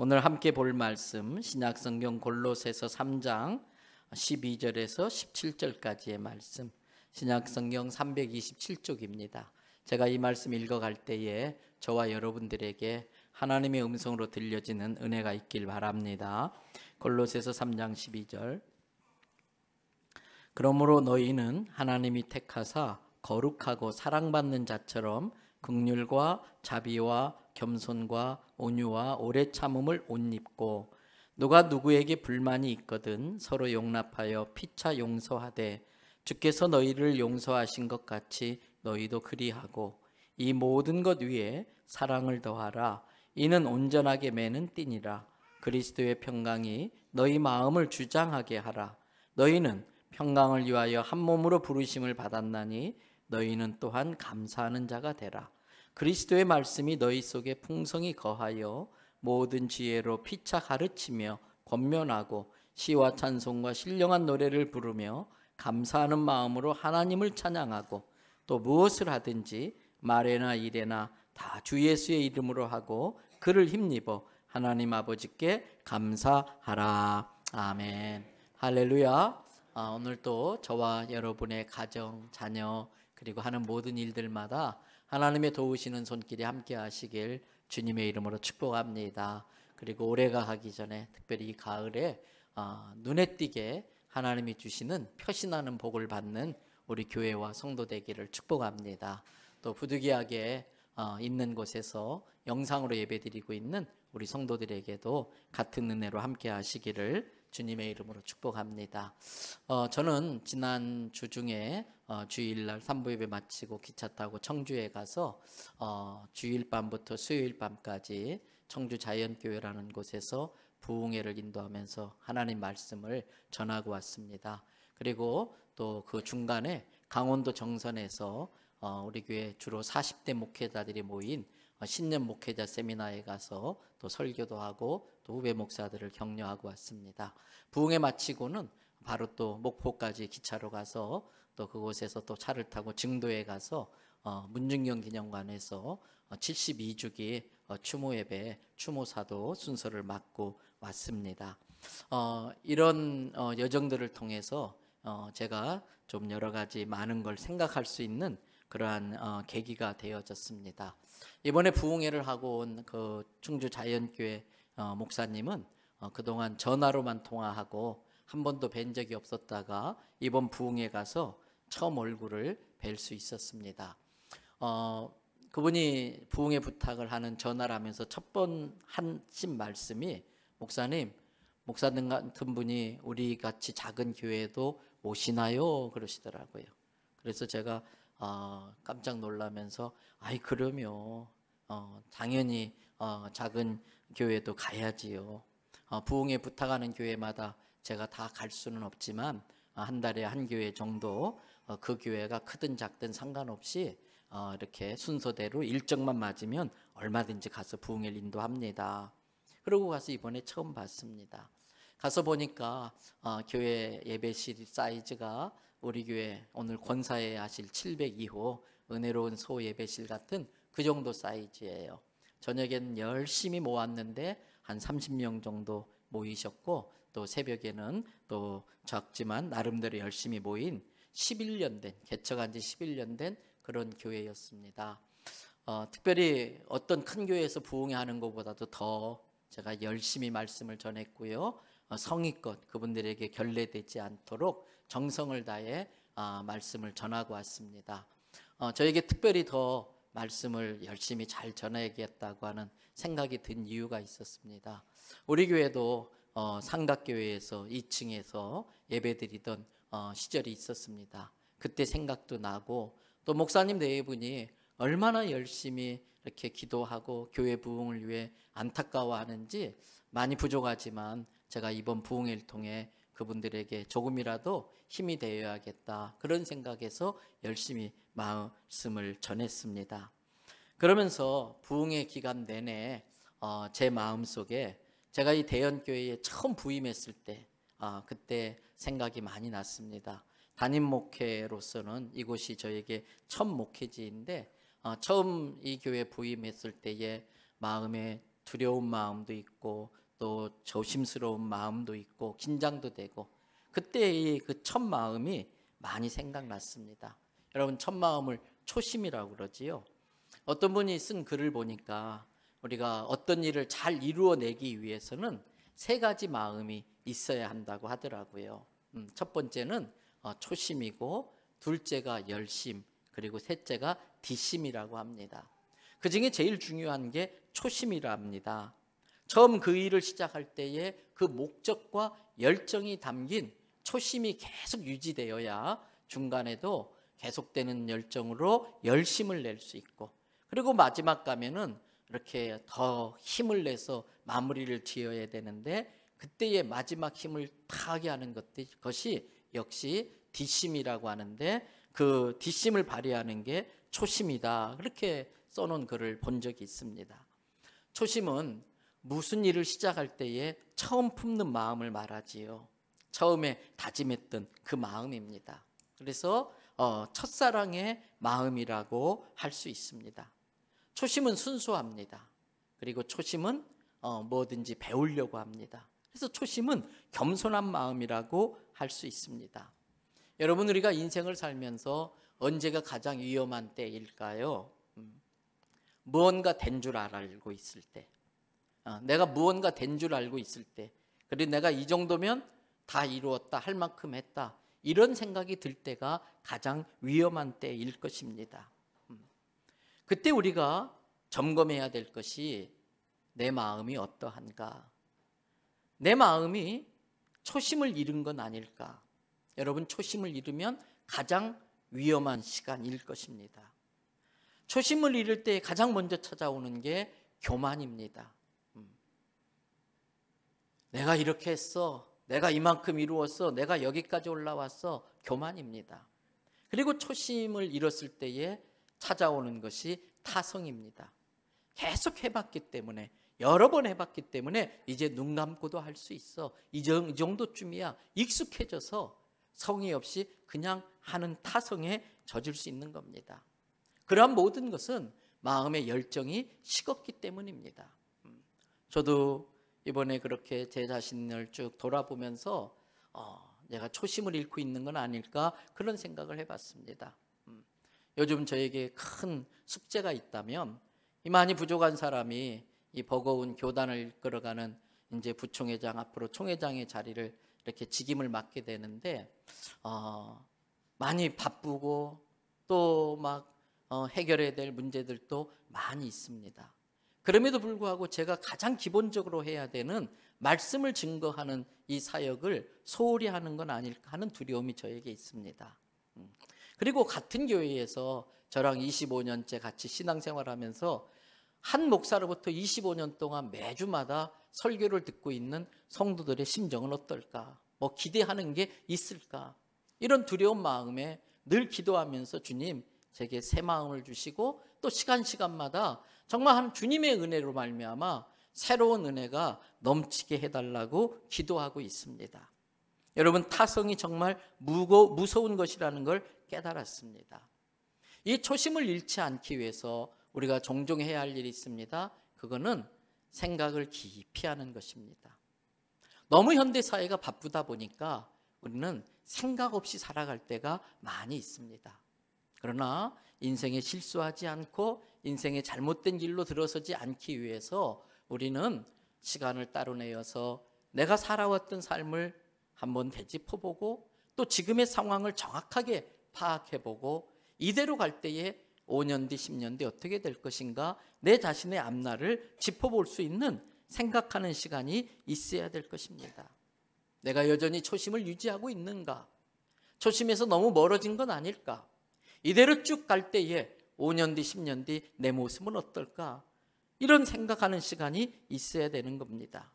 오늘 함께 볼 말씀 신약성경 골로새서 3장 12절에서 17절까지의 말씀 신약성경 327쪽입니다. 제가 이 말씀 읽어갈 때에 저와 여러분들에게 하나님의 음성으로 들려지는 은혜가 있길 바랍니다. 골로새서 3장 12절 그러므로 너희는 하나님이 택하사 거룩하고 사랑받는 자처럼 극률과 자비와 겸손과 온유와 오래 참음을 옷 입고 누가 누구에게 불만이 있거든 서로 용납하여 피차 용서하되 주께서 너희를 용서하신 것 같이 너희도 그리하고 이 모든 것 위에 사랑을 더하라 이는 온전하게 매는 띠니라 그리스도의 평강이 너희 마음을 주장하게 하라 너희는 평강을 위하여 한 몸으로 부르심을 받았나니 너희는 또한 감사하는 자가 되라 그리스도의 말씀이 너희 속에 풍성히 거하여 모든 지혜로 피차 가르치며 권면하고 시와 찬송과 신령한 노래를 부르며 감사하는 마음으로 하나님을 찬양하고 또 무엇을 하든지 말에나 일에나 다 주 예수의 이름으로 하고 그를 힘입어 하나님 아버지께 감사하라. 아멘. 할렐루야. 아, 오늘 또 저와 여러분의 가정, 자녀 그리고 하는 모든 일들마다 하나님의 도우시는 손길이 함께 하시길 주님의 이름으로 축복합니다. 그리고 올해가 가기 전에 특별히 이 가을에 아, 눈에 띄게 하나님이 주시는 표신하는 복을 받는 우리 교회와 성도 되기를 축복합니다. 또 부득이하게 아, 있는 곳에서 영상으로 예배드리고 있는 우리 성도들에게도 같은 은혜로 함께 하시기를 주님의 이름으로 축복합니다. 어, 저는 지난 주 중에 어, 주일날 삼부 예배 마치고 기차 타고 청주에 가서 어, 주일 밤부터 수요일 밤까지 청주 자연교회라는 곳에서 부흥회를 인도하면서 하나님 말씀을 전하고 왔습니다. 그리고 또 그 중간에 강원도 정선에서 어, 우리 교회 주로 40대 목회자들이 모인 어, 신년 목회자 세미나에 가서 또 설교도 하고 또 후배 목사들을 격려하고 왔습니다. 부흥회 마치고는 바로 또 목포까지 기차로 가서 또 그곳에서 또 차를 타고 증도에 가서 어, 문중경 기념관에서 72주기 어, 추모 예배 추모사도 순서를 맡고 왔습니다. 이런 여정들을 통해서 제가 좀 여러 가지 많은 걸 생각할 수 있는 그러한 어, 계기가 되어졌습니다. 이번에 부흥회를 하고 온그 충주 자연교회 어, 목사님은 어, 그동안 전화로만 통화하고 한 번도 뵌 적이 없었다가 이번 부흥회 가서 처음 얼굴을 뵐 수 있었습니다. 어, 그분이 부흥회 부탁을 하는 전화를 면서첫번 한신 말씀이 목사님 목사님 같은 분이 우리 같이 작은 교회도 오시나요? 그러시더라고요. 그래서 제가 어, 깜짝 놀라면서 아이 그럼요 어, 당연히 어, 작은 교회도 가야지요. 어, 부흥에 부탁하는 교회마다 제가 다 갈 수는 없지만 어, 한 달에 한 교회 정도 어, 그 교회가 크든 작든 상관없이 이렇게 순서대로 일정만 맞으면 얼마든지 가서 부흥을 인도합니다. 그러고 가서 이번에 처음 봤습니다. 가서 보니까 교회 예배실 사이즈가 우리 교회 오늘 권사에 하실 702호 은혜로운 소예배실 같은 그 정도 사이즈예요. 저녁엔 열심히 모았는데 한 30명 정도 모이셨고 또 새벽에는 또 작지만 나름대로 열심히 모인 11년 된 개척한 지 11년 된 그런 교회였습니다. 어, 특별히 어떤 큰 교회에서 부흥하는 것보다도 더 제가 열심히 말씀을 전했고요. 어, 성의껏 그분들에게 결례되지 않도록 정성을 다해 아, 말씀을 전하고 왔습니다. 어, 저에게 특별히 더 말씀을 열심히 잘 전해야겠다고 하는 생각이 든 이유가 있었습니다. 우리 교회도 어, 삼각교회에서 2층에서 예배드리던 어, 시절이 있었습니다. 그때 생각도 나고 또 목사님 네 분이 얼마나 열심히 이렇게 기도하고 교회 부흥을 위해 안타까워하는지 많이 부족하지만 제가 이번 부흥회를 통해 그분들에게 조금이라도 힘이 되어야겠다. 그런 생각에서 열심히 말씀을 전했습니다. 그러면서 부흥의 기간 내내 어, 제 마음속에 제가 이 대연교회에 처음 부임했을 때 아, 그때 생각이 많이 났습니다. 담임 목회로서는 이곳이 저에게 첫 목회지인데 어, 처음 이 교회 부임했을 때에 마음에 두려운 마음도 있고 또 조심스러운 마음도 있고 긴장도 되고 그때의 그첫 마음이 많이 생각났습니다. 여러분 첫 마음을 초심이라고 그러지요. 어떤 분이 쓴 글을 보니까 우리가 어떤 일을 잘 이루어내기 위해서는 세 가지 마음이 있어야 한다고 하더라고요. 음, 첫 번째는 어, 초심이고 둘째가 열심 그리고 셋째가 디심이라고 합니다. 그 중에 제일 중요한 게 초심이랍니다. 처음 그 일을 시작할 때에 그 목적과 열정이 담긴 초심이 계속 유지되어야 중간에도 계속되는 열정으로 열심을 낼 수 있고 그리고 마지막 가면은 이렇게 더 힘을 내서 마무리를 지어야 되는데 그때의 마지막 힘을 타게 하는 것이 역시 뒷심이라고 하는데 그 뒷심을 발휘하는 게 초심이다 그렇게 써놓은 글을 본 적이 있습니다. 초심은 무슨 일을 시작할 때에 처음 품는 마음을 말하지요. 처음에 다짐했던 그 마음입니다. 그래서 어, 첫사랑의 마음이라고 할 수 있습니다. 초심은 순수합니다. 그리고 초심은 어, 뭐든지 배우려고 합니다. 그래서 초심은 겸손한 마음이라고 할 수 있습니다. 여러분 우리가 인생을 살면서 언제가 가장 위험한 때일까요? 음, 무언가 된 줄 알고 있을 때 아, 내가 무언가 된 줄 알고 있을 때 그리고 내가 이 정도면 다 이루었다 할 만큼 했다 이런 생각이 들 때가 가장 위험한 때일 것입니다. 음. 그때 우리가 점검해야 될 것이 내 마음이 어떠한가? 내 마음이 초심을 잃은 건 아닐까? 여러분 초심을 잃으면 가장 위험한 시간일 것입니다. 초심을 잃을 때 가장 먼저 찾아오는 게 교만입니다. 내가 이렇게 했어. 내가 이만큼 이루었어. 내가 여기까지 올라왔어. 교만입니다. 그리고 초심을 잃었을 때에 찾아오는 것이 타성입니다. 계속 해봤기 때문에 여러 번 해봤기 때문에 이제 눈 감고도 할 수 있어. 이 정도쯤이야 익숙해져서 성의 없이 그냥 하는 타성에 젖을 수 있는 겁니다. 그러한 모든 것은 마음의 열정이 식었기 때문입니다. 음. 저도 이번에 그렇게 제 자신을 쭉 돌아보면서 어, 내가 초심을 잃고 있는 건 아닐까 그런 생각을 해봤습니다. 음. 요즘 저에게 큰 숙제가 있다면 이 많이 부족한 사람이 이 버거운 교단을 끌어가는 이제 부총회장 앞으로 총회장의 자리를 이렇게 직임을 맡게 되는데 어, 많이 바쁘고 또막 어, 해결해야 될 문제들도 많이 있습니다. 그럼에도 불구하고 제가 가장 기본적으로 해야 되는 말씀을 증거하는 이 사역을 소홀히 하는 건 아닐까 하는 두려움이 저에게 있습니다. 음. 그리고 같은 교회에서 저랑 25년째 같이 신앙생활하면서 한 목사로부터 25년 동안 매주마다 설교를 듣고 있는 성도들의 심정은 어떨까? 뭐 기대하는 게 있을까? 이런 두려운 마음에 늘 기도하면서 주님 제게 새 마음을 주시고 또 시간 시간마다 정말 한 주님의 은혜로 말미암아 새로운 은혜가 넘치게 해달라고 기도하고 있습니다. 여러분 타성이 정말 무거 무서운 것이라는 걸 깨달았습니다. 이 초심을 잃지 않기 위해서 우리가 종종 해야 할 일이 있습니다. 그거는 생각을 깊이 하는 것입니다. 너무 현대 사회가 바쁘다 보니까 우리는 생각 없이 살아갈 때가 많이 있습니다. 그러나 인생에 실수하지 않고 인생의 잘못된 길로 들어서지 않기 위해서 우리는 시간을 따로 내어서 내가 살아왔던 삶을 한번 되짚어보고 또 지금의 상황을 정확하게 파악해보고 이대로 갈 때에 5년 뒤, 10년 뒤 어떻게 될 것인가 내 자신의 앞날을 짚어볼 수 있는 생각하는 시간이 있어야 될 것입니다. 내가 여전히 초심을 유지하고 있는가? 초심에서 너무 멀어진 건 아닐까? 이대로 쭉 갈 때에 5년 뒤, 10년 뒤 내 모습은 어떨까? 이런 생각하는 시간이 있어야 되는 겁니다.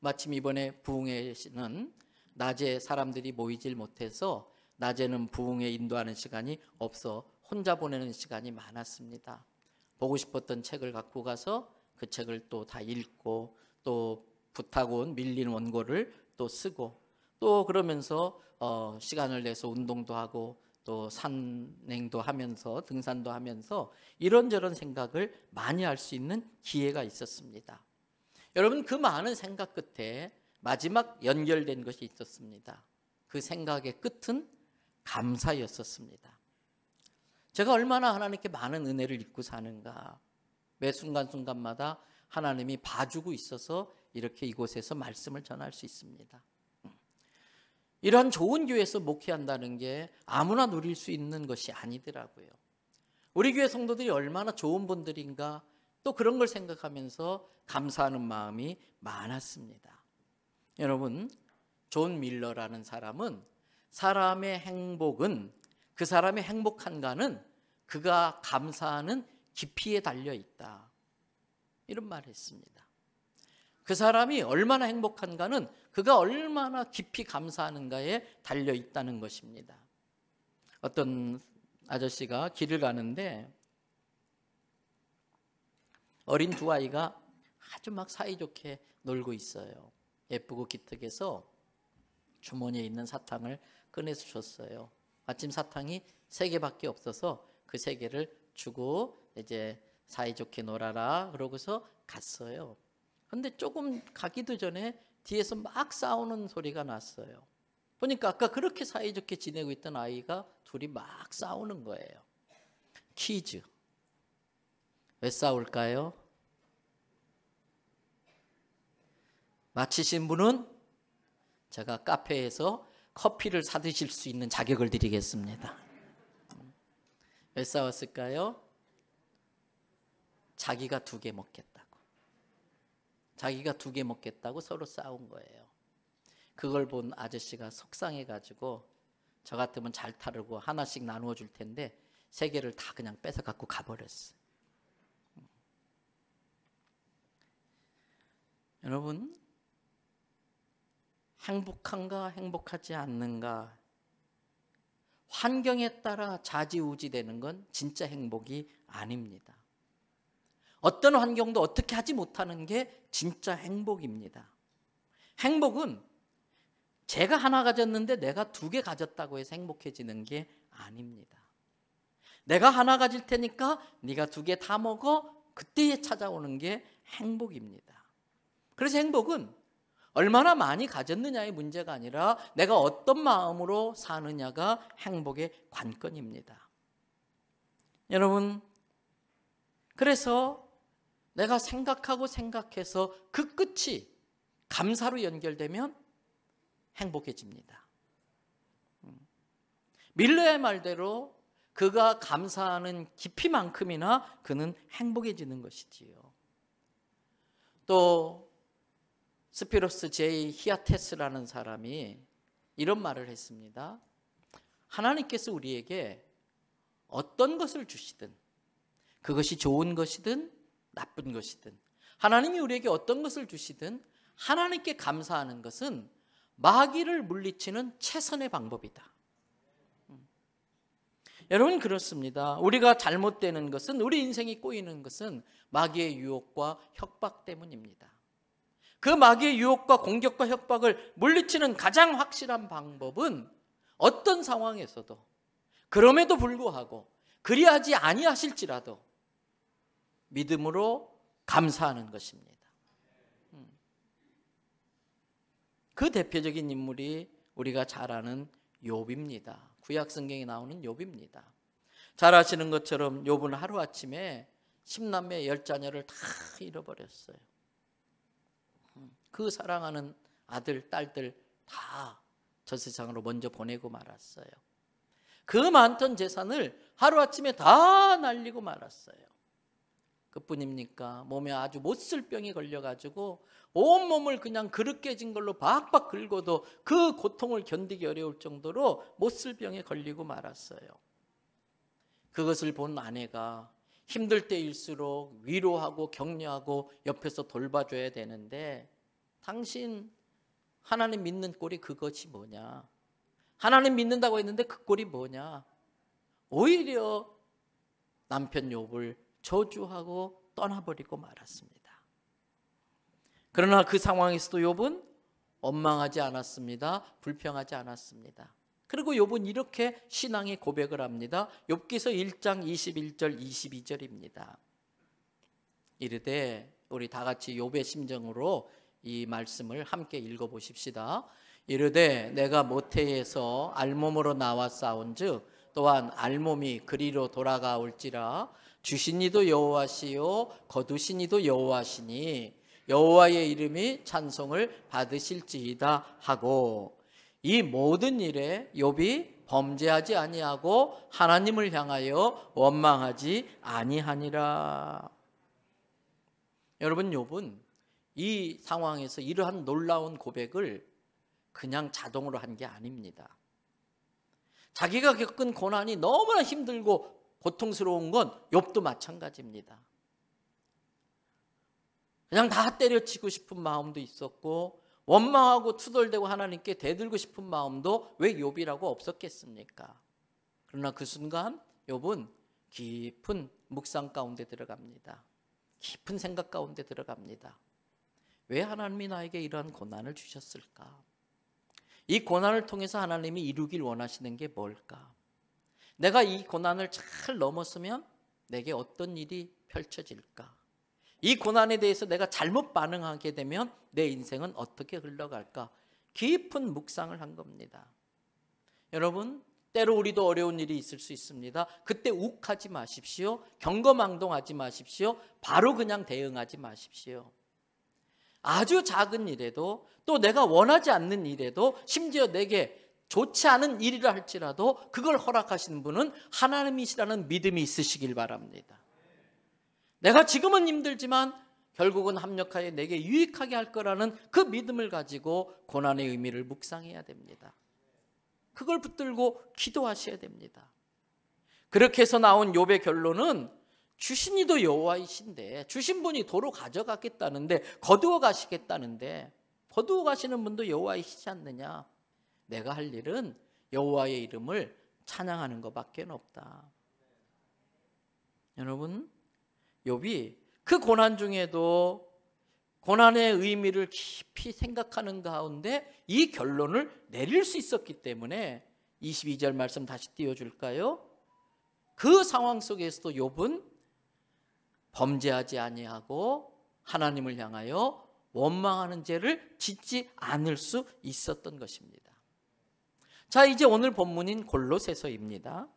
마침 이번에 부흥회 시는 낮에 사람들이 모이질 못해서 낮에는 부흥회 인도하는 시간이 없어 혼자 보내는 시간이 많았습니다. 보고 싶었던 책을 갖고 가서 그 책을 또 다 읽고 또 부탁 온 밀린 원고를 또 쓰고 또 그러면서 어, 시간을 내서 운동도 하고 또 산행도 하면서 등산도 하면서 이런저런 생각을 많이 할 수 있는 기회가 있었습니다. 여러분 그 많은 생각 끝에 마지막 연결된 것이 있었습니다. 그 생각의 끝은 감사였었습니다. 제가 얼마나 하나님께 많은 은혜를 입고 사는가. 매 순간순간마다 하나님이 봐주고 있어서 이렇게 이곳에서 말씀을 전할 수 있습니다. 이러한 좋은 교회에서 목회한다는 게 아무나 누릴 수 있는 것이 아니더라고요. 우리 교회 성도들이 얼마나 좋은 분들인가 또 그런 걸 생각하면서 감사하는 마음이 많았습니다. 여러분, 존 밀러라는 사람은 사람의 행복은 그 사람의 행복한가는 그가 감사하는 깊이에 달려 있다. 이런 말을 했습니다. 그 사람이 얼마나 행복한가는 그가 얼마나 깊이 감사하는가에 달려 있다는 것입니다. 어떤 아저씨가 길을 가는데 어린 두 아이가 아주 막 사이좋게 놀고 있어요. 예쁘고 기특해서 주머니에 있는 사탕을 꺼내서 줬어요. 마침 사탕이 세 개밖에 없어서 그 세 개를 주고 이제 사이좋게 놀아라 그러고서 갔어요. 근데 조금 가기도 전에 뒤에서 막 싸우는 소리가 났어요. 보니까 아까 그렇게 사이좋게 지내고 있던 아이가 둘이 막 싸우는 거예요. 퀴즈. 왜 싸울까요? 마치신 분은 제가 카페에서 커피를 사드실 수 있는 자격을 드리겠습니다. 왜 싸웠을까요? 자기가 두 개 먹겠다. 자기가 두 개 먹겠다고 서로 싸운 거예요. 그걸 본 아저씨가 속상해 가지고 저 같으면 잘 타르고 하나씩 나누어 줄 텐데 세 개를 다 그냥 뺏어 갖고 가버렸어. 음. 여러분 행복한가 행복하지 않는가 환경에 따라 좌지우지되는 건 진짜 행복이 아닙니다. 어떤 환경도 어떻게 하지 못하는 게 진짜 행복입니다. 행복은 제가 하나 가졌는데 내가 두 개 가졌다고 해서 행복해지는 게 아닙니다. 내가 하나 가질 테니까 네가 두 개 다 먹어 그때에 찾아오는 게 행복입니다. 그래서 행복은 얼마나 많이 가졌느냐의 문제가 아니라 내가 어떤 마음으로 사느냐가 행복의 관건입니다. 여러분, 그래서 내가 생각하고 생각해서 그 끝이 감사로 연결되면 행복해집니다. 음. 밀레의 말대로 그가 감사하는 깊이만큼이나 그는 행복해지는 것이지요. 또 스피로스 제이 히아테스라는 사람이 이런 말을 했습니다. 하나님께서 우리에게 어떤 것을 주시든 그것이 좋은 것이든 나쁜 것이든 하나님이 우리에게 어떤 것을 주시든 하나님께 감사하는 것은 마귀를 물리치는 최선의 방법이다. 음. 여러분 그렇습니다. 우리가 잘못되는 것은 우리 인생이 꼬이는 것은 마귀의 유혹과 협박 때문입니다. 그 마귀의 유혹과 공격과 협박을 물리치는 가장 확실한 방법은 어떤 상황에서도 그럼에도 불구하고 그리하지 아니하실지라도 믿음으로 감사하는 것입니다. 음. 그 대표적인 인물이 우리가 잘 아는 욥입니다. 구약 성경에 나오는 욥입니다. 잘 아시는 것처럼 욥은 하루 아침에 10남매 10자녀를 다 잃어버렸어요. 음. 그 사랑하는 아들, 딸들 다 저 세상으로 먼저 보내고 말았어요. 그 많던 재산을 하루아침에 다 날리고 말았어요. 그뿐입니까? 몸에 아주 못쓸 병이 걸려가지고 온 몸을 그냥 그릇 깨진 걸로 박박 긁어도 그 고통을 견디기 어려울 정도로 못쓸 병에 걸리고 말았어요. 그것을 본 아내가 힘들 때일수록 위로하고 격려하고 옆에서 돌봐줘야 되는데 당신 하나님 믿는 꼴이 그것이 뭐냐? 하나님 믿는다고 했는데 그 꼴이 뭐냐? 오히려 남편 욕을 저주하고 떠나버리고 말았습니다. 그러나 그 상황에서도 욥은 원망하지 않았습니다. 불평하지 않았습니다. 그리고 욥은 이렇게 신앙의 고백을 합니다. 욥기서 1장 21절 22절입니다. 이르되 우리 다 같이 욥의 심정으로 이 말씀을 함께 읽어 보십시다. 이르되 내가 모태에서 알몸으로 나와 싸운즉 또한 알몸이 그리로 돌아가올지라 주신 이도 여호와시요 거두신 이도 여호와시니 여호와의 이름이 찬송을 받으실지이다 하고 이 모든 일에 욥이 범죄하지 아니하고 하나님을 향하여 원망하지 아니하니라. 여러분 욥은 이 상황에서 이러한 놀라운 고백을 그냥 자동으로 한 게 아닙니다. 자기가 겪은 고난이 너무나 힘들고 고통스러운 건 욥도 마찬가지입니다. 그냥 다 때려치고 싶은 마음도 있었고 원망하고 투덜대고 하나님께 대들고 싶은 마음도 왜 욥이라고 없었겠습니까? 그러나 그 순간 욥은 깊은 묵상 가운데 들어갑니다. 깊은 생각 가운데 들어갑니다. 왜 하나님이 나에게 이러한 고난을 주셨을까? 이 고난을 통해서 하나님이 이루길 원하시는 게 뭘까? 내가 이 고난을 잘 넘었으면 내게 어떤 일이 펼쳐질까? 이 고난에 대해서 내가 잘못 반응하게 되면 내 인생은 어떻게 흘러갈까? 깊은 묵상을 한 겁니다. 여러분, 때로 우리도 어려운 일이 있을 수 있습니다. 그때 욱하지 마십시오. 경거망동하지 마십시오. 바로 그냥 대응하지 마십시오. 아주 작은 일에도 또 내가 원하지 않는 일에도 심지어 내게 좋지 않은 일이라 할지라도 그걸 허락하시는 분은 하나님이시라는 믿음이 있으시길 바랍니다. 내가 지금은 힘들지만 결국은 합력하여 내게 유익하게 할 거라는 그 믿음을 가지고 고난의 의미를 묵상해야 됩니다. 그걸 붙들고 기도하셔야 됩니다. 그렇게 해서 나온 욥의 결론은 주신 이도 여호와이신데 주신 분이 도로 가져가겠다는데 거두어 가시겠다는데 거두어 가시는 분도 여호와이시지 않느냐 내가 할 일은 여호와의 이름을 찬양하는 것밖에 없다. 여러분, 욥이 그 고난 중에도 고난의 의미를 깊이 생각하는 가운데 이 결론을 내릴 수 있었기 때문에 22절 말씀 다시 띄워줄까요? 그 상황 속에서도 욥은 범죄하지 아니하고 하나님을 향하여 원망하는 죄를 짓지 않을 수 있었던 것입니다. 자, 이제 오늘 본문인 골로새서입니다.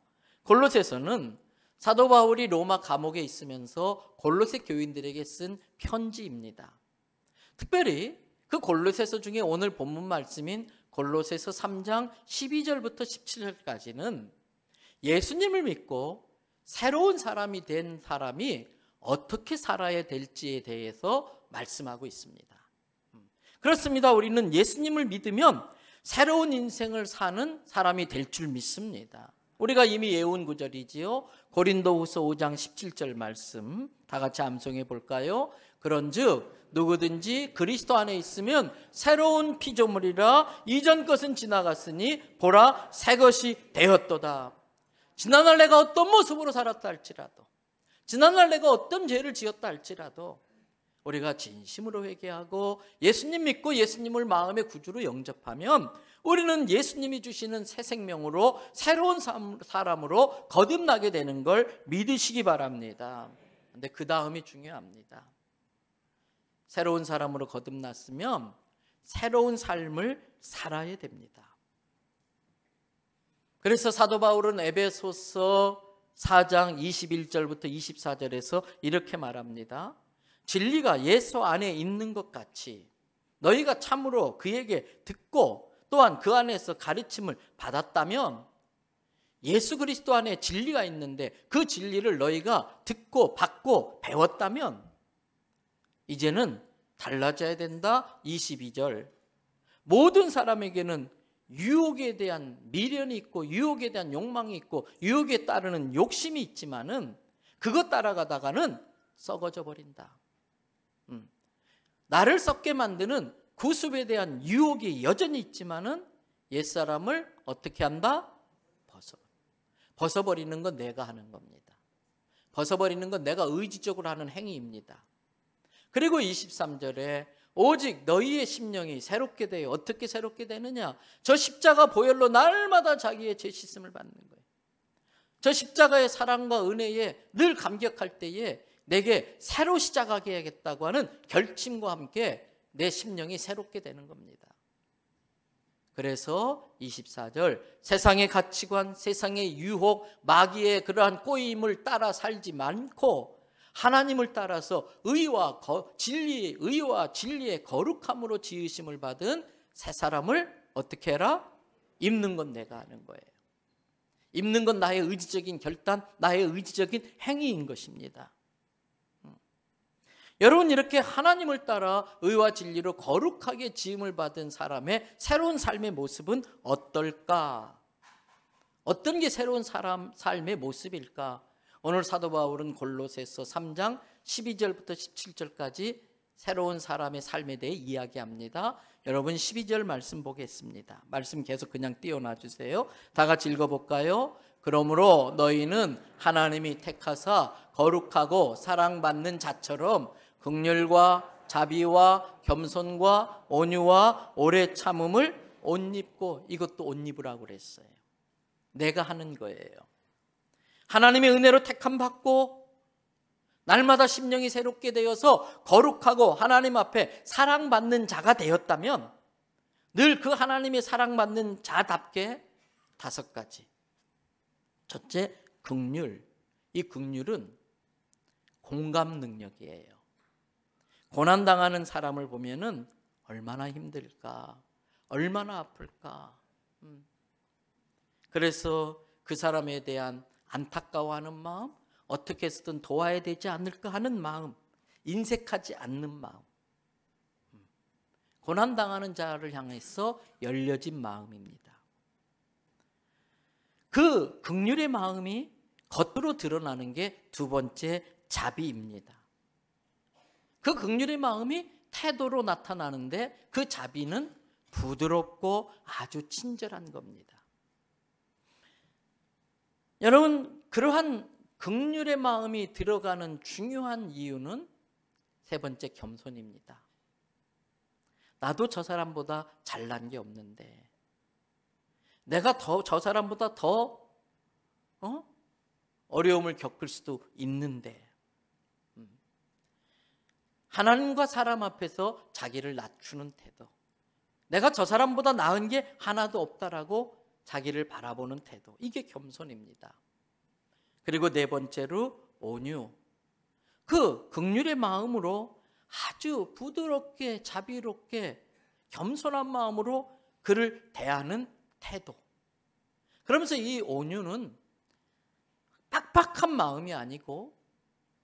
골로새서는 사도 바울이 로마 감옥에 있으면서 골로새 교인들에게 쓴 편지입니다. 특별히 그 골로새서 중에 오늘 본문 말씀인 골로새서 3장 12절부터 17절까지는 예수님을 믿고 새로운 사람이 된 사람이 어떻게 살아야 될지에 대해서 말씀하고 있습니다. 음. 그렇습니다. 우리는 예수님을 믿으면 새로운 인생을 사는 사람이 될 줄 믿습니다. 우리가 이미 예운 구절이지요. 고린도후서 5장 17절 말씀 다 같이 암송해 볼까요? 그런즉 누구든지 그리스도 안에 있으면 새로운 피조물이라 이전 것은 지나갔으니 보라 새 것이 되었도다. 지난날 내가 어떤 모습으로 살았다 할지라도 지난날 내가 어떤 죄를 지었다 할지라도 우리가 진심으로 회개하고 예수님 믿고 예수님을 마음의 구주로 영접하면 우리는 예수님이 주시는 새 생명으로 새로운 사람으로 거듭나게 되는 걸 믿으시기 바랍니다. 근데 그 다음이 중요합니다. 새로운 사람으로 거듭났으면 새로운 삶을 살아야 됩니다. 그래서 사도 바울은 에베소서 4장 21절부터 24절에서 이렇게 말합니다. 진리가 예수 안에 있는 것 같이 너희가 참으로 그에게 듣고 또한 그 안에서 가르침을 받았다면 예수 그리스도 안에 진리가 있는데 그 진리를 너희가 듣고 받고 배웠다면 이제는 달라져야 된다. 22절. 모든 사람에게는 유혹에 대한 미련이 있고 유혹에 대한 욕망이 있고 유혹에 따르는 욕심이 있지만은 그것 따라가다가는 썩어져 버린다. 나를 썩게 만드는 구습에 대한 유혹이 여전히 있지만은 옛사람을 어떻게 한다? 벗어. 벗어버리는 건 내가 하는 겁니다. 벗어버리는 건 내가 의지적으로 하는 행위입니다. 그리고 23절에 오직 너희의 심령이 새롭게 되어 어떻게 새롭게 되느냐? 저 십자가 보혈로 날마다 자기의 죄 씻음을 받는 거예요. 저 십자가의 사랑과 은혜에 늘 감격할 때에 내게 새로 시작하게 해야겠다고 하는 결심과 함께 내 심령이 새롭게 되는 겁니다. 그래서 24절 세상의 가치관, 세상의 유혹, 마귀의 그러한 꼬임을 따라 살지 않고 하나님을 따라서 의와 거, 진리, 의와 진리의 거룩함으로 지으심을 받은 새 사람을 어떻게 해라? 입는 건 내가 하는 거예요. 입는 건 나의 의지적인 결단, 나의 의지적인 행위인 것입니다. 여러분 이렇게 하나님을 따라 의와 진리로 거룩하게 지음을 받은 사람의 새로운 삶의 모습은 어떨까? 어떤 게 새로운 사람 삶의 모습일까? 오늘 사도 바울은 골로새서 3장 12절부터 17절까지 새로운 사람의 삶에 대해 이야기합니다. 여러분 12절 말씀 보겠습니다. 말씀 계속 그냥 띄워놔 주세요. 다 같이 읽어볼까요? 그러므로 너희는 하나님이 택하사 거룩하고 사랑받는 자처럼 극렬과 자비와 겸손과 온유와 오래 참음을 옷 입고 이것도 옷 입으라고 그랬어요. 내가 하는 거예요. 하나님의 은혜로 택함 받고 날마다 심령이 새롭게 되어서 거룩하고 하나님 앞에 사랑받는 자가 되었다면 늘 그 하나님의 사랑받는 자답게 다섯 가지. 첫째, 극률. 이 극률은 공감 능력이에요. 고난 당하는 사람을 보면은 얼마나 힘들까, 얼마나 아플까. 음. 그래서 그 사람에 대한 안타까워하는 마음, 어떻게 해서든 도와야 되지 않을까 하는 마음, 인색하지 않는 마음. 음. 고난당하는 자를 향해서 열려진 마음입니다. 그 극률의 마음이 겉으로 드러나는 게 두 번째 자비입니다. 그 극률의 마음이 태도로 나타나는데 그 자비는 부드럽고 아주 친절한 겁니다. 여러분, 그러한 극률의 마음이 들어가는 중요한 이유는 세 번째 겸손입니다. 나도 저 사람보다 잘난 게 없는데 내가 더 저 사람보다 더 어? 어려움을 겪을 수도 있는데 하나님과 사람 앞에서 자기를 낮추는 태도. 내가 저 사람보다 나은 게 하나도 없다라고 자기를 바라보는 태도. 이게 겸손입니다. 그리고 네 번째로 온유. 그 극률의 마음으로 아주 부드럽게 자비롭게 겸손한 마음으로 그를 대하는 태도. 그러면서 이 온유는 빡빡한 마음이 아니고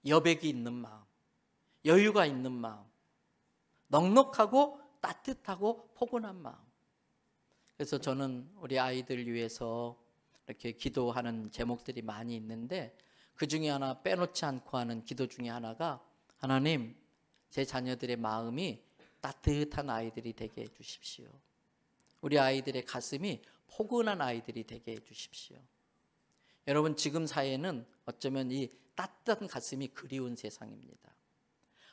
여백이 있는 마음. 여유가 있는 마음, 넉넉하고 따뜻하고 포근한 마음. 그래서 저는 우리 아이들 위해서 이렇게 기도하는 제목들이 많이 있는데 그 중에 하나 빼놓지 않고 하는 기도 중에 하나가 하나님 제 자녀들의 마음이 따뜻한 아이들이 되게 해주십시오. 우리 아이들의 가슴이 포근한 아이들이 되게 해주십시오. 여러분 지금 사회는 어쩌면 이 따뜻한 가슴이 그리운 세상입니다.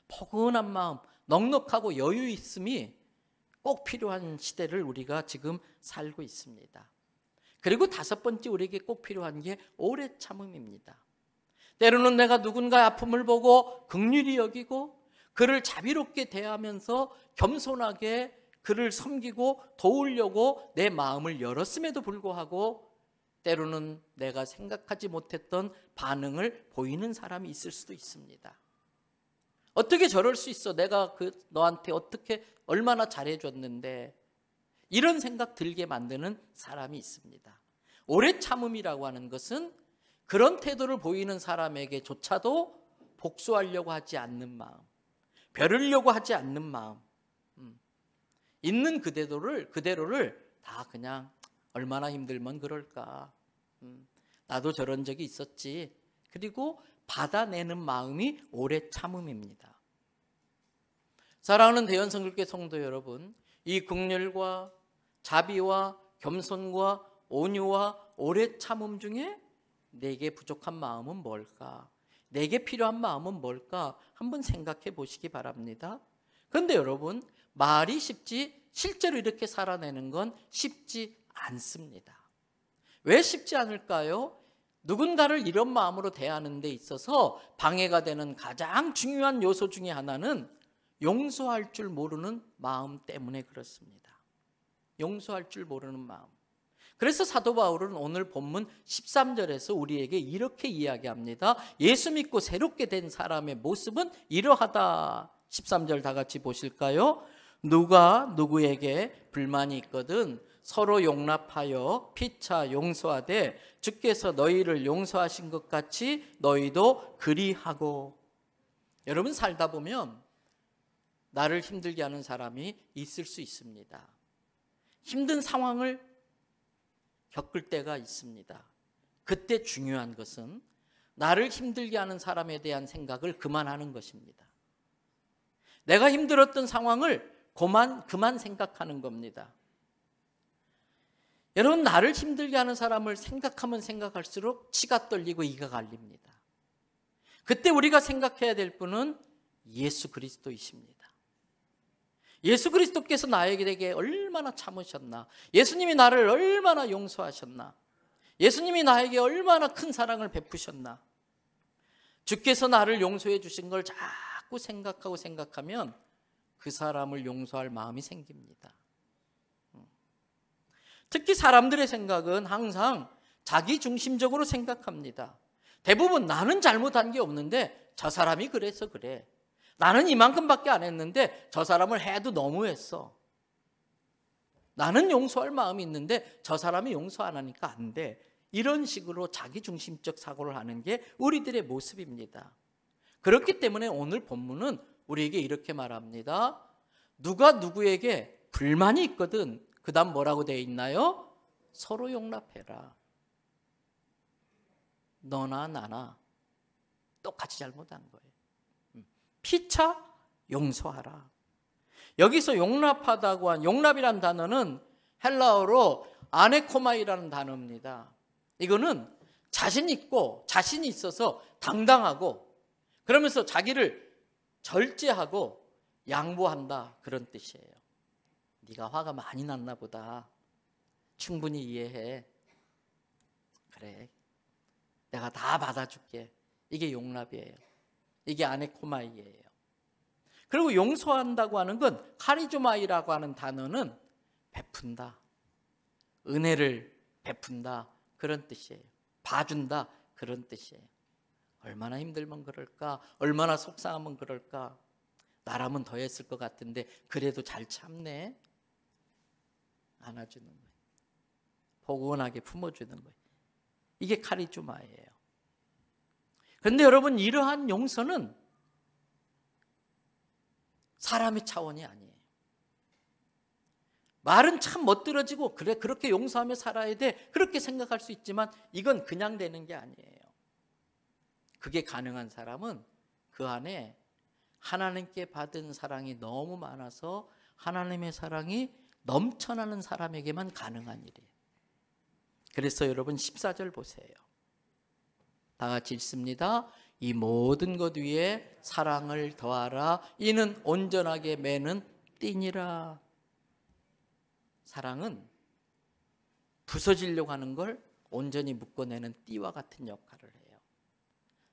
포근한 마음, 넉넉하고 여유 있음이 꼭 필요한 시대를 우리가 지금 살고 있습니다. 그리고 다섯 번째 우리에게 꼭 필요한 게 오래 참음입니다. 때로는 내가 누군가의 아픔을 보고 극률이 여기고 그를 자비롭게 대하면서 겸손하게 그를 섬기고 도우려고 내 마음을 열었음에도 불구하고 때로는 내가 생각하지 못했던 반응을 보이는 사람이 있을 수도 있습니다. 어떻게 저럴 수 있어? 내가 그 너한테 어떻게 얼마나 잘해줬는데 이런 생각 들게 만드는 사람이 있습니다. 오래 참음이라고 하는 것은 그런 태도를 보이는 사람에게조차도 복수하려고 하지 않는 마음, 벼르려고 하지 않는 마음, 음. 있는 그대로를 그대로를 다 그냥 얼마나 힘들면 그럴까. 음. 나도 저런 적이 있었지. 그리고 받아내는 마음이 오래 참음입니다. 사랑하는 대연성글교 성도 여러분, 이 극렬과 자비와 겸손과 온유와 오래 참음 중에 내게 부족한 마음은 뭘까? 내게 필요한 마음은 뭘까? 한번 생각해 보시기 바랍니다. 그런데 여러분, 말이 쉽지 실제로 이렇게 살아내는 건 쉽지 않습니다. 왜 쉽지 않을까요? 누군가를 이런 마음으로 대하는 데 있어서 방해가 되는 가장 중요한 요소 중에 하나는 용서할 줄 모르는 마음 때문에 그렇습니다. 용서할 줄 모르는 마음. 그래서 사도 바울은 오늘 본문 13절에서 우리에게 이렇게 이야기합니다. 예수 믿고 새롭게 된 사람의 모습은 이러하다. 13절 다 같이 보실까요? 누가 누구에게 불만이 있거든 서로 용납하여 피차 용서하되 주께서 너희를 용서하신 것 같이 너희도 그리하고 여러분 살다 보면 나를 힘들게 하는 사람이 있을 수 있습니다. 힘든 상황을 겪을 때가 있습니다. 그때 중요한 것은 나를 힘들게 하는 사람에 대한 생각을 그만하는 것입니다. 내가 힘들었던 상황을 그만, 그만 생각하는 겁니다. 여러분 나를 힘들게 하는 사람을 생각하면 생각할수록 치가 떨리고 이가 갈립니다. 그때 우리가 생각해야 될 분은 예수 그리스도이십니다. 예수 그리스도께서 나에게 얼마나 참으셨나 예수님이 나를 얼마나 용서하셨나 예수님이 나에게 얼마나 큰 사랑을 베푸셨나 주께서 나를 용서해 주신 걸 자꾸 생각하고 생각하면 그 사람을 용서할 마음이 생깁니다. 특히 사람들의 생각은 항상 자기 중심적으로 생각합니다. 대부분 나는 잘못한 게 없는데 저 사람이 그래서 그래. 나는 이만큼밖에 안 했는데 저 사람을 해도 너무했어. 나는 용서할 마음이 있는데 저 사람이 용서 안 하니까 안 돼. 이런 식으로 자기중심적 사고를 하는 게 우리들의 모습입니다. 그렇기 때문에 오늘 본문은 우리에게 이렇게 말합니다. 누가 누구에게 불만이 있거든 그 다음 뭐라고 되어 있나요? 서로 용납해라. 너나 나나 똑같이 잘못한 거예요. 음. 피차 용서하라. 여기서 용납하다고 한 용납이란 단어는 헬라어로 아네코마이라는 단어입니다. 이거는 자신 있고 자신이 있어서 당당하고 그러면서 자기를 절제하고 양보한다 그런 뜻이에요. 네가 화가 많이 났나 보다. 충분히 이해해. 그래. 내가 다 받아줄게. 이게 용납이에요. 이게 아네코마이에요 그리고 용서한다고 하는 건 카리조마이라고 하는 단어는 베푼다. 은혜를 베푼다. 그런 뜻이에요. 봐준다. 그런 뜻이에요. 얼마나 힘들면 그럴까? 얼마나 속상하면 그럴까? 나라면 더 했을 것 같은데 그래도 잘 참네. 안아주는 거예요. 포근하게 품어주는 거예요. 이게 카리주마예요. 그런데 여러분 이러한 용서는 사람의 차원이 아니에요. 말은 참 멋들어지고 그래 그렇게 용서하며 살아야 돼 그렇게 생각할 수 있지만 이건 그냥 되는 게 아니에요. 그게 가능한 사람은 그 안에 하나님께 받은 사랑이 너무 많아서 하나님의 사랑이 넘쳐나는 사람에게만 가능한 일이에요. 그래서 여러분 14절 보세요. 다 같이 읽습니다. 이 모든 것 위에 사랑을 더하라. 이는 온전하게 매는 띠니라. 사랑은 부서지려고 하는 걸 온전히 묶어내는 띠와 같은 역할을 해요.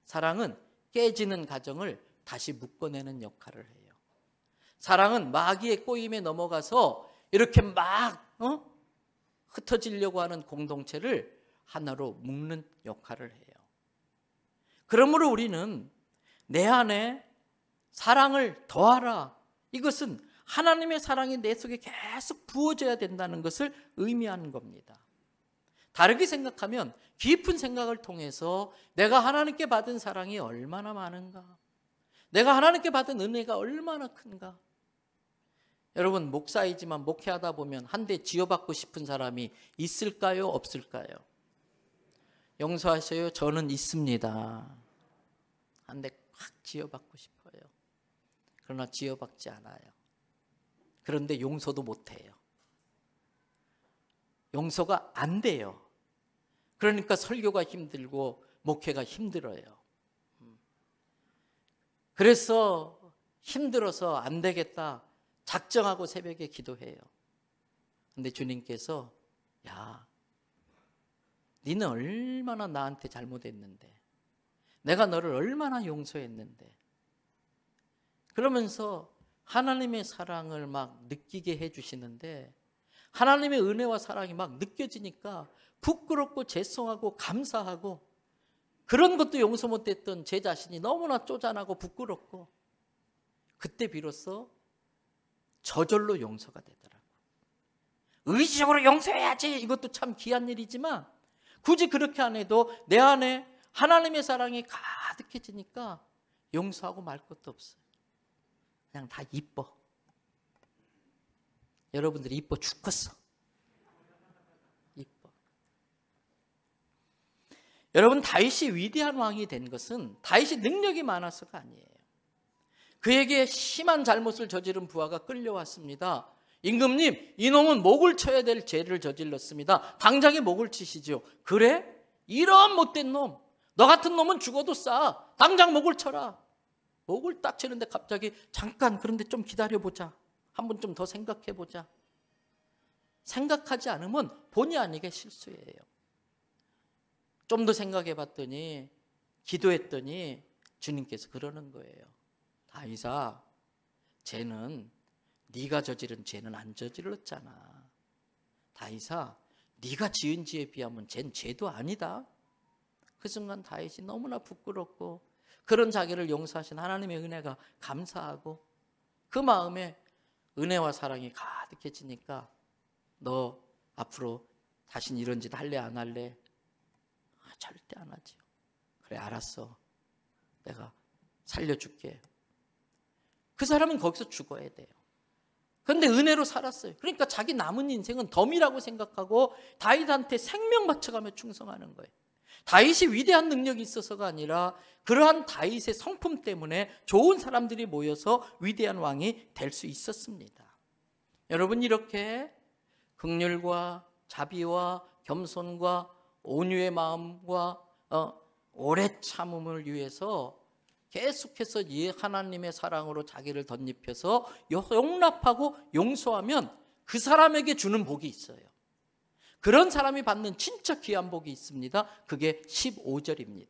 사랑은 깨지는 가정을 다시 묶어내는 역할을 해요. 사랑은 마귀의 꼬임에 넘어가서 이렇게 막 어? 흩어지려고 하는 공동체를 하나로 묶는 역할을 해요. 그러므로 우리는 내 안에 사랑을 더하라. 이것은 하나님의 사랑이 내 속에 계속 부어져야 된다는 것을 의미하는 겁니다. 다르게 생각하면 깊은 생각을 통해서 내가 하나님께 받은 사랑이 얼마나 많은가, 내가 하나님께 받은 은혜가 얼마나 큰가, 여러분 목사이지만 목회하다 보면 한 대 지어받고 싶은 사람이 있을까요? 없을까요? 용서하셔요. 저는 있습니다. 한 대 확 지어받고 싶어요. 그러나 지어받지 않아요. 그런데 용서도 못해요. 용서가 안 돼요. 그러니까 설교가 힘들고 목회가 힘들어요. 음. 그래서 힘들어서 안 되겠다. 작정하고 새벽에 기도해요. 근데 주님께서 야, 니는 얼마나 나한테 잘못했는데 내가 너를 얼마나 용서했는데 그러면서 하나님의 사랑을 막 느끼게 해주시는데 하나님의 은혜와 사랑이 막 느껴지니까 부끄럽고 죄송하고 감사하고 그런 것도 용서 못했던 제 자신이 너무나 쪼잔하고 부끄럽고 그때 비로소 저절로 용서가 되더라고. 의지적으로 용서해야지 이것도 참 귀한 일이지만 굳이 그렇게 안 해도 내 안에 하나님의 사랑이 가득해지니까 용서하고 말 것도 없어요. 그냥 다 이뻐. 여러분들이 이뻐 죽겠어. 이뻐. 여러분 다윗이 위대한 왕이 된 것은 다윗이 능력이 많아서가 아니에요. 그에게 심한 잘못을 저지른 부하가 끌려왔습니다. 임금님, 이놈은 목을 쳐야 될 죄를 저질렀습니다. 당장에 목을 치시지 그래? 이런 못된 놈. 너 같은 놈은 죽어도 싸. 당장 목을 쳐라. 목을 딱 치는데 갑자기 잠깐 그런데 좀 기다려보자. 한 번 좀 더 생각해보자. 생각하지 않으면 본의 아니게 실수예요. 좀 더 생각해봤더니 기도했더니 주님께서 그러는 거예요. 다이사죄는 아, 네가 저지른 죄는 안 저질렀잖아. 다이사 네가 지은 죄에 비하면 쟨 죄도 아니다. 그 순간 다윗이 너무나 부끄럽고 그런 자기를 용서하신 하나님의 은혜가 감사하고 그 마음에 은혜와 사랑이 가득해지니까 너 앞으로 다신 이런 짓 할래 안 할래? 아, 절대 안 하지요. 그래 알았어. 내가 살려줄게. 그 사람은 거기서 죽어야 돼요. 그런데 은혜로 살았어요. 그러니까 자기 남은 인생은 덤이라고 생각하고 다윗한테 생명 바쳐가며 충성하는 거예요. 다윗이 위대한 능력이 있어서가 아니라 그러한 다윗의 성품 때문에 좋은 사람들이 모여서 위대한 왕이 될 수 있었습니다. 여러분 이렇게 극률과 자비와 겸손과 온유의 마음과 어, 오래 참음을 위해서 계속해서 이 하나님의 사랑으로 자기를 덧입혀서 용납하고 용서하면 그 사람에게 주는 복이 있어요. 그런 사람이 받는 진짜 귀한 복이 있습니다. 그게 15절입니다.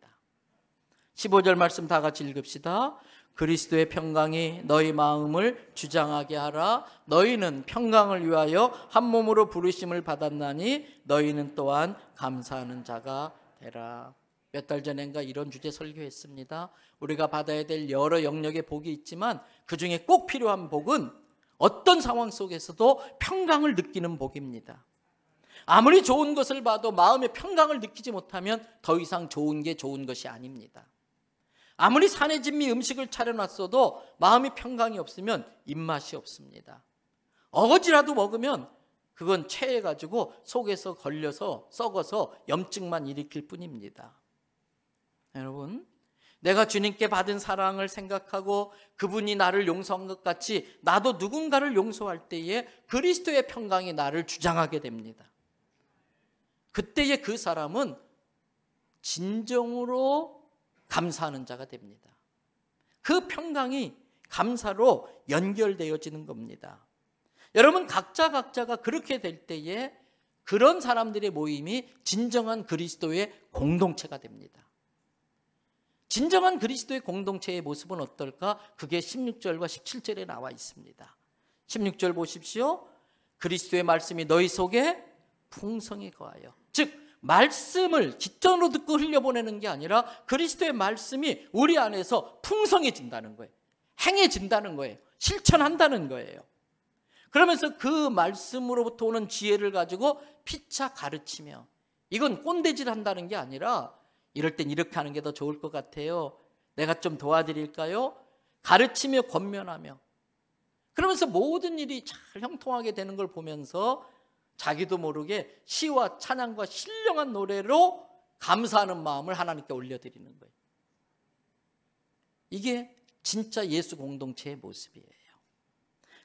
15절 말씀 다 같이 읽읍시다. 그리스도의 평강이 너희 마음을 주장하게 하라. 너희는 평강을 위하여 한 몸으로 부르심을 받았나니 너희는 또한 감사하는 자가 되라. 몇달 전인가 이런 주제 설교했습니다. 우리가 받아야 될 여러 영역의 복이 있지만 그 중에 꼭 필요한 복은 어떤 상황 속에서도 평강을 느끼는 복입니다. 아무리 좋은 것을 봐도 마음의 평강을 느끼지 못하면 더 이상 좋은 게 좋은 것이 아닙니다. 아무리 산의 진미 음식을 차려놨어도 마음이 평강이 없으면 입맛이 없습니다. 어거지라도 먹으면 그건 체해가지고 속에서 걸려서 썩어서 염증만 일으킬 뿐입니다. 여러분, 내가 주님께 받은 사랑을 생각하고 그분이 나를 용서한 것 같이 나도 누군가를 용서할 때에 그리스도의 평강이 나를 주장하게 됩니다. 그때에 그 사람은 진정으로 감사하는 자가 됩니다. 그 평강이 감사로 연결되어지는 겁니다. 여러분 각자 각자가 그렇게 될 때에 그런 사람들의 모임이 진정한 그리스도의 공동체가 됩니다. 진정한 그리스도의 공동체의 모습은 어떨까? 그게 16절과 17절에 나와 있습니다. 16절 보십시오. 그리스도의 말씀이 너희 속에 풍성히 거하여. 즉 말씀을 직전으로 듣고 흘려보내는 게 아니라 그리스도의 말씀이 우리 안에서 풍성해진다는 거예요. 행해진다는 거예요. 실천한다는 거예요. 그러면서 그 말씀으로부터 오는 지혜를 가지고 피차 가르치며 이건 꼰대질 한다는 게 아니라 이럴 땐 이렇게 하는 게 더 좋을 것 같아요. 내가 좀 도와드릴까요? 가르치며 권면하며 그러면서 모든 일이 잘 형통하게 되는 걸 보면서 자기도 모르게 시와 찬양과 신령한 노래로 감사하는 마음을 하나님께 올려드리는 거예요. 이게 진짜 예수 공동체의 모습이에요.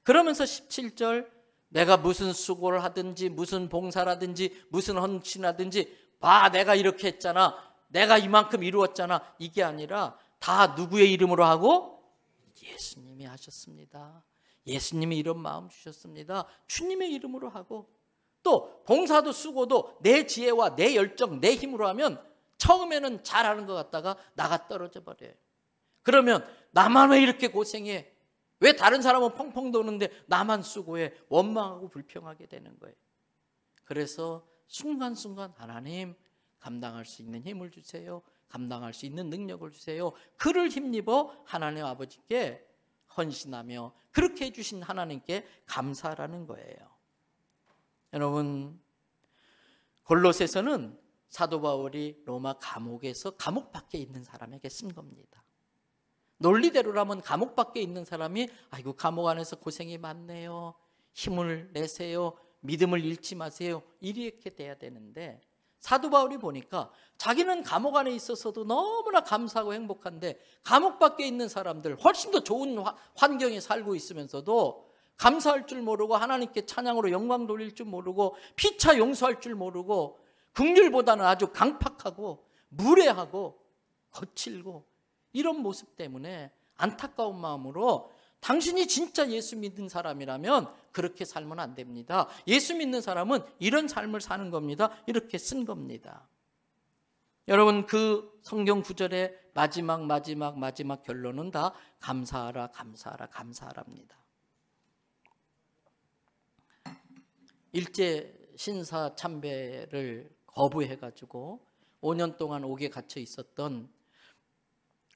그러면서 17절 내가 무슨 수고를 하든지 무슨 봉사라든지 무슨 헌신하든지 봐 내가 이렇게 했잖아. 내가 이만큼 이루었잖아. 이게 아니라 다 누구의 이름으로 하고 예수님이 하셨습니다. 예수님이 이런 마음 주셨습니다. 주님의 이름으로 하고 또 봉사도 쓰고도내 지혜와 내 열정, 내 힘으로 하면 처음에는 잘하는 것 같다가 나가 떨어져 버려요. 그러면 나만 왜 이렇게 고생해? 왜 다른 사람은 펑펑 도는데 나만 수고해? 원망하고 불평하게 되는 거예요. 그래서 순간순간 하나님 감당할 수 있는 힘을 주세요. 감당할 수 있는 능력을 주세요. 그를 힘입어 하나님 아버지께 헌신하며 그렇게 해주신 하나님께 감사라는 거예요. 여러분 골로새서는 사도 바울이 로마 감옥에서 감옥 밖에 있는 사람에게 쓴 겁니다. 논리대로라면 감옥 밖에 있는 사람이 아이고 감옥 안에서 고생이 많네요. 힘을 내세요. 믿음을 잃지 마세요. 이렇게 돼야 되는데 사도 바울이 보니까 자기는 감옥 안에 있어서도 너무나 감사하고 행복한데 감옥 밖에 있는 사람들 훨씬 더 좋은 환경에 살고 있으면서도 감사할 줄 모르고 하나님께 찬양으로 영광 돌릴 줄 모르고 피차 용서할 줄 모르고 극률보다는 아주 강팍하고 무례하고 거칠고 이런 모습 때문에 안타까운 마음으로 당신이 진짜 예수 믿는 사람이라면 그렇게 살면 안 됩니다. 예수 믿는 사람은 이런 삶을 사는 겁니다. 이렇게 쓴 겁니다. 여러분 그 성경 구절의 마지막 마지막 마지막 결론은 다 감사하라 감사하라 감사하랍니다. 일제 신사 참배를 거부해 가지고 5년 동안 옥에 갇혀 있었던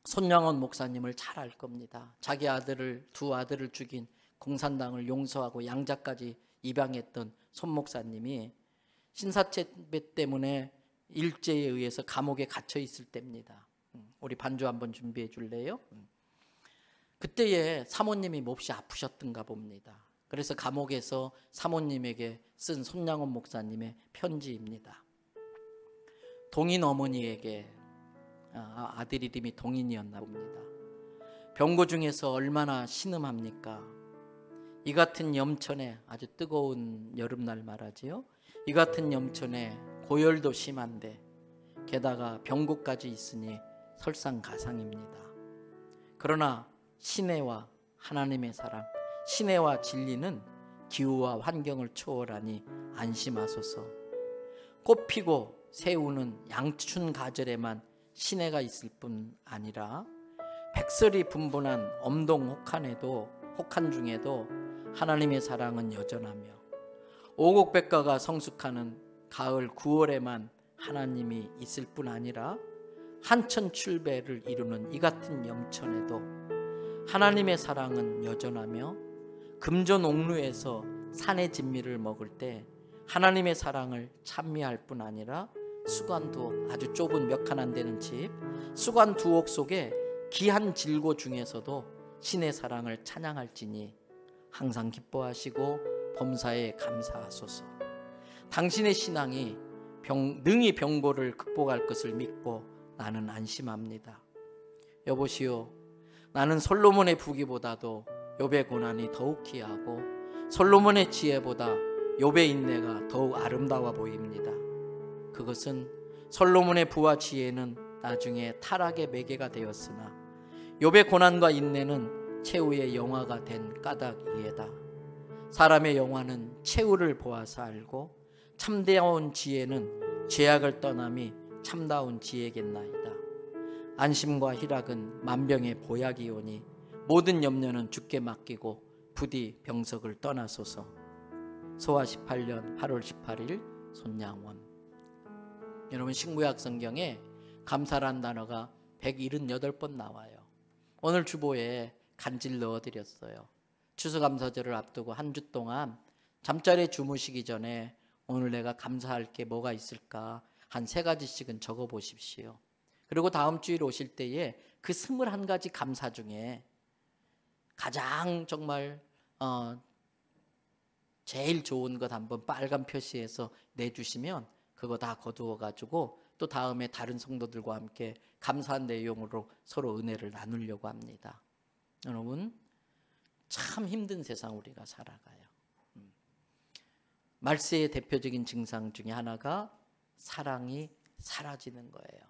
손양원 목사님을 잘 알 겁니다. 자기 아들을 두 아들을 죽인 공산당을 용서하고 양자까지 입양했던 손 목사님이 신사체배 때문에 일제에 의해서 감옥에 갇혀 있을 때입니다. 음, 우리 반주 한번 준비해 줄래요? 음. 그때에 사모님이 몹시 아프셨던가 봅니다. 그래서 감옥에서 사모님에게 쓴 손양원 목사님의 편지입니다. 동인 어머니에게 아, 아들 이름이 동인이었나 봅니다. 병고 중에서 얼마나 신음합니까? 이 같은 염천에 아주 뜨거운 여름날 말하지요. 이 같은 염천에 고열도 심한데 게다가 병고까지 있으니 설상가상입니다. 그러나 신혜와 하나님의 사랑, 신혜와 진리는 기후와 환경을 초월하니 안심하소서. 꽃 피고 새우는 양춘 가절에만 시내가 있을 뿐 아니라 백설이 분분한 엄동 혹한에도 혹한 중에도 하나님의 사랑은 여전하며 오곡백과가 성숙하는 가을 9월에만 하나님이 있을 뿐 아니라 한천 출배를 이루는 이 같은 영천에도 하나님의 사랑은 여전하며 금전 농루에서 산의 진미를 먹을 때 하나님의 사랑을 찬미할 뿐 아니라 수관 두옥 아주 좁은 몇 칸 안 되는 집 수관 두옥 속에 귀한 질고 중에서도 신의 사랑을 찬양할지니 항상 기뻐하시고 범사에 감사하소서 당신의 신앙이 병, 능히 병고를 극복할 것을 믿고 나는 안심합니다 여보시오 나는 솔로몬의 부귀보다도 욥의 고난이 더욱 귀하고 솔로몬의 지혜보다 욥의 인내가 더욱 아름다워 보입니다 그것은 솔로몬의 부와 지혜는 나중에 타락의 매개가 되었으나 욥의 고난과 인내는 최후의 영화가 된 까닭이에다. 사람의 영화는 최후를 보아서 알고 참다운 지혜는 죄악을 떠남이 참다운 지혜겠나이다. 안심과 희락은 만병의 보약이오니 모든 염려는 죽게 맡기고 부디 병석을 떠나소서. 소아 18년 8월 18일 손양원 여러분 신구약 성경에 감사란 단어가 178번 나와요. 오늘 주보에 간질 넣어드렸어요. 추수감사절을 앞두고 한 주 동안 잠자리에 주무시기 전에 오늘 내가 감사할 게 뭐가 있을까 한 세 가지씩은 적어보십시오. 그리고 다음 주일 오실 때에 그 21가지 감사 중에 가장 정말 어 제일 좋은 것 한번 빨간 표시해서 내주시면 그거 다 거두어 가지고 또 다음에 다른 성도들과 함께 감사한 내용으로 서로 은혜를 나누려고 합니다. 여러분 참 힘든 세상 우리가 살아가요. 음. 말세의 대표적인 증상 중에 하나가 사랑이 사라지는 거예요.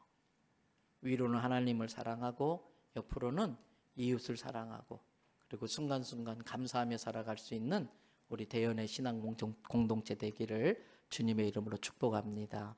위로는 하나님을 사랑하고 옆으로는 이웃을 사랑하고 그리고 순간순간 감사하며 살아갈 수 있는 우리 대연의 신앙 공동체 되기를 주님의 이름으로 축복합니다.